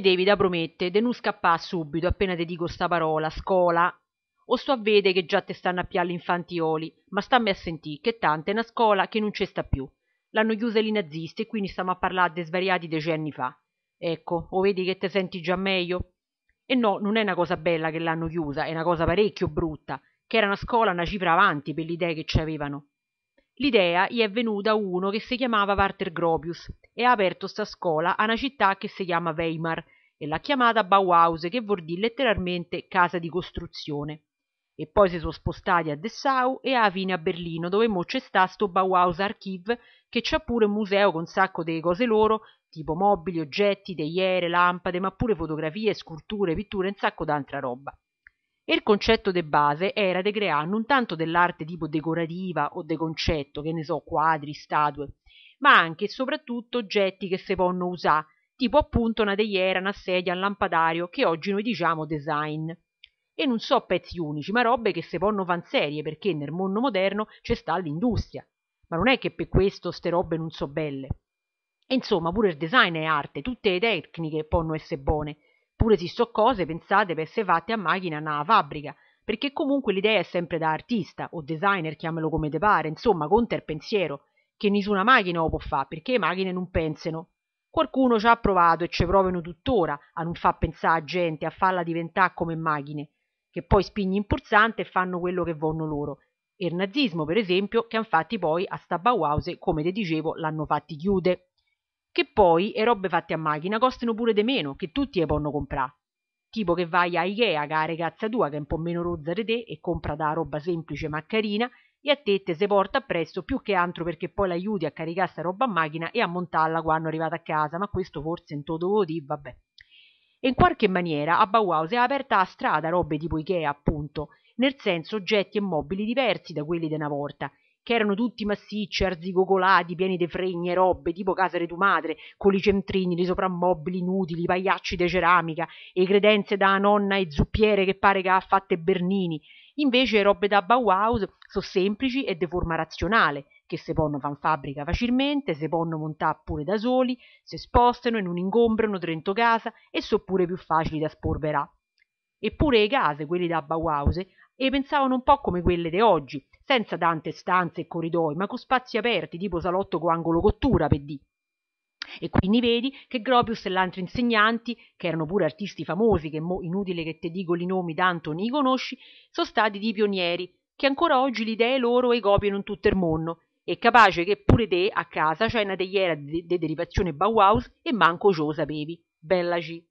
devi da promette de nun scappà subito appena te dico sta parola scola o sto a vede che già te stanno a pià l'infantioli ma stammi a sentì che tanto è una scola che non c'è sta più l'hanno chiusa i nazisti e quindi stiamo a parlare de svariati decenni fa ecco o vedi che te senti già meglio e no non è una cosa bella che l'hanno chiusa è una cosa parecchio brutta che era una scuola una cifra avanti per l'idee che ci avevano l'idea gli è venuta a uno che si chiamava walter gropius e ha aperto sta scuola a una città che si chiama weimar e l'ha chiamata bauhaus che vuol dire letteralmente casa di costruzione e poi si sono spostati a dessau e a fine a berlino dove mo c'è sta sto bauhaus archiv che c'ha pure un museo con un sacco de cose loro tipo mobili oggetti teiere lampade ma pure fotografie sculture pitture e un sacco d'altra roba e il concetto de base era de creare non tanto dell'arte tipo decorativa o de concetto che ne so quadri statue ma anche e soprattutto oggetti che se ponno usare, tipo appunto una teiera una sedia un lampadario che oggi noi diciamo design e non so pezzi unici ma robe che se ponno fan serie perché nel mondo moderno c'è sta l'industria ma non è che per questo ste robe non so belle e insomma pure il design è arte tutte le tecniche ponno essere buone, pure si so cose pensate per essere fatte a macchina na fabbrica perché comunque l'idea è sempre da artista o designer chiamalo come te pare insomma conta il pensiero che nessuna macchina lo può fare, perché le macchine non pensano. qualcuno ci ha provato e ci provano tuttora a non far pensare a gente a farla diventare come macchine, che poi spingi in pulsante e fanno quello che vogliono loro e il nazismo per esempio che hanno fatti poi a sta Bauhause come te dicevo l'hanno fatti chiude che poi e robe fatte a macchina costano pure di meno, che tutti le possono comprare. Tipo che vai a Ikea, che ha ragazza tua che è un po' meno rozza di te e compra da roba semplice ma carina e a te te se porta appresso più che altro perché poi l'aiuti a caricare sta roba a macchina e a montarla quando arrivata a casa, ma questo forse in tutto dovevo dire, vabbè. E in qualche maniera a Bauhaus è aperta la strada robe tipo Ikea appunto, nel senso oggetti e mobili diversi da quelli di una volta che erano tutti massicci, arzigogolati, pieni di fregne, robe, tipo di tu madre, con i centrini, i soprammobili inutili, i pagliacci di ceramica, e credenze da nonna e zuppiere che pare che ha fatte Bernini. Invece robe da Bauhaus sono semplici e di forma razionale, che se ponno fan fabbrica facilmente, se ponno montare pure da soli, se spostano e non ingombrano trento casa e sono pure più facili da sporberà eppure le case quelle da Bauhaus, e pensavano un po come quelle di oggi senza tante stanze e corridoi ma con spazi aperti tipo salotto con angolo cottura per dì e quindi vedi che gropius e l'altri insegnanti che erano pure artisti famosi che mo inutile che te dico i nomi tanto ni conosci sono stati d'i pionieri che ancora oggi le idee loro ei copiano in tutto il mondo, e capace che pure te a casa c'hai na teiera de derivazione bauhaus e manco ciò sapevi bellaci